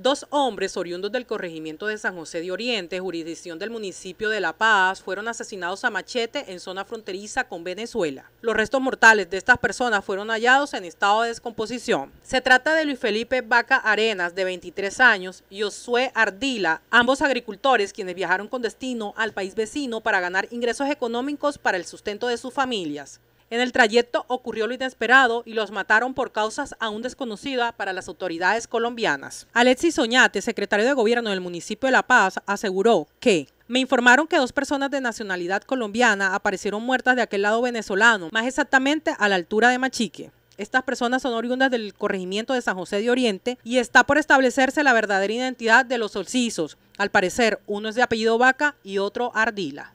Dos hombres oriundos del corregimiento de San José de Oriente, jurisdicción del municipio de La Paz, fueron asesinados a machete en zona fronteriza con Venezuela. Los restos mortales de estas personas fueron hallados en estado de descomposición. Se trata de Luis Felipe Vaca Arenas, de 23 años, y Osue Ardila, ambos agricultores quienes viajaron con destino al país vecino para ganar ingresos económicos para el sustento de sus familias. En el trayecto ocurrió lo inesperado y los mataron por causas aún desconocidas para las autoridades colombianas. Alexis Soñate, secretario de Gobierno del municipio de La Paz, aseguró que me informaron que dos personas de nacionalidad colombiana aparecieron muertas de aquel lado venezolano, más exactamente a la altura de Machique. Estas personas son oriundas del corregimiento de San José de Oriente y está por establecerse la verdadera identidad de los solcisos. Al parecer, uno es de apellido Vaca y otro Ardila.